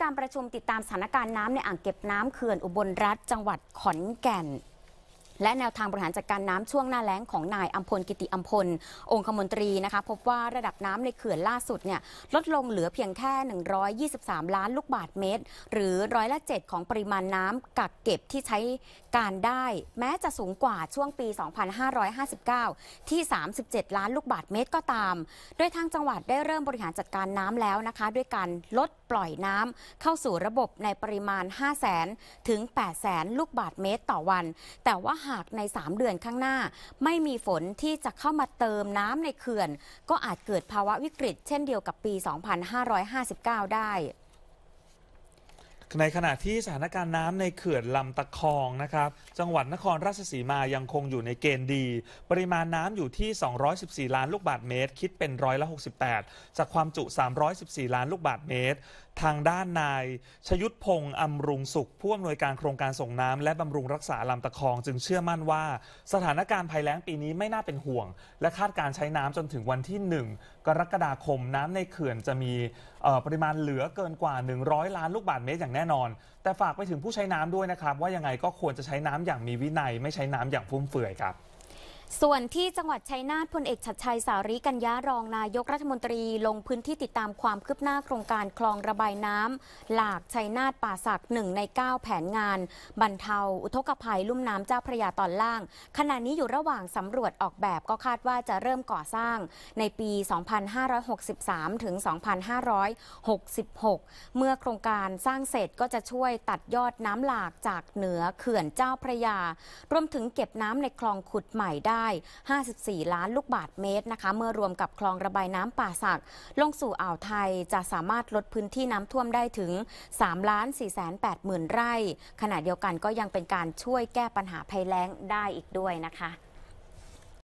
การประชุมติดตามสถานการณ์น้ำในอ่างเก็บน้ำเขื่อนอุบลรัฐจังหวัดขอนแก่นและแนวทางบริหารจัดการน้ำช่วงหน้าแล้งของนายอัมพลกิติอัมพลองคมนตรีนะคะ พบว่าระดับน้ำในเขื่อนล่าสุดเนี่ยลดลงเหลือเพียงแค่ 123 ล้านลูกบาทเมตร หรือร้อยละ7ของปริมาณน้ำกักเก็บที่ใช้การได้ แม้จะสูงกว่าช่วงปี 2559 ที่ 37 ล้านลูกบาทเมตรก็ตาม โดยทางจังหวัดได้เริ่มบริหารจัดการน้ำแล้วนะคะ ด้วยการลดปล่อยน้ำเข้าสู่ระบบในปริมาณ 5 0 0 0 0 0ถึง8 0 0 0 0 0 ลูกบาทเมตรต่อวัน แต่ว่าหากใน3เดือนข้างหน้าไม่มีฝนที่จะเข้ามาเติมน้ำในเขื่อนก็อาจเกิดภาวะวิกฤต เช่นเดียวกับปี 2559 ได้ในขณะที่สถานการณ์น้ำในเขื่อนลำตะคองนะครับจังหวัดนครราชสีมายังคงอยู่ในเกณฑ์ดี ปริมาณน้ำอยู่ที่ 214 ล้านลูกบาศก์เมตร คิดเป็นร้อยละ68 จากความจุ 314 ล้านลูกบาศก์เมตร ทางด้านนาย ชยุทธพงศ์อำรุงสุข ผู้อำนวยการโครงการส่งน้ำและบำรุงรักษาลำตะคอง จึงเชื่อมั่นว่าสถานการณ์ภัยแล้งปีนี้ไม่น่าเป็นห่วง และคาดการใช้น้ำจนถึงวันที่ 1 กรกฎาคมน้ำในเขื่อนจะมีปริมาณเหลือเกินกว่า 100 ล้านลูกบาศก์เมตรอย่างแน่นอน แต่ฝากไปถึงผู้ใช้น้ำด้วยนะครับ ว่ายังไงก็ควรจะใช้น้ำอย่างมีวินัย ไม่ใช้น้ำอย่างฟุ่มเฟือยครับส่วนที่จังหวัดชัยนาทพลเอกชัดชัยสาริกัญญารองนายกรัฐมนตรีลงพื้นที่ติดตามความคืบหน้าโครงการคลองระบายน้ำ หลากชัยนาทป่าศักหนึ่งใน 9 แผนงาน บรรเทาอุทกภัยลุ่มน้ำเจ้าพระยาตอนล่าง ขณะนี้อยู่ระหว่างสำรวจออกแบบก็คาดว่าจะเริ่มก่อสร้าง ในปี 2563 ถึง 2566 เมื่อโครงการสร้างเสร็จก็จะช่วยตัดยอดน้ำหลากจากเหนือเขื่อนเจ้าพระยารวมถึงเก็บน้ำในคลองขุดใหม่ได้ได้54 ล้านลูกบาทเมตรนะคะ เมื่อรวมกับคลองระบายน้ำป่าสัก ลงสู่อ่าวไทยจะสามารถลดพื้นที่น้ำท่วมได้ถึง 3ล้าน4 8 0 0 0นไร่ ขณะเดียวกันก็ยังเป็นการช่วยแก้ปัญหาภัยแล้งได้อีกด้วยนะคะ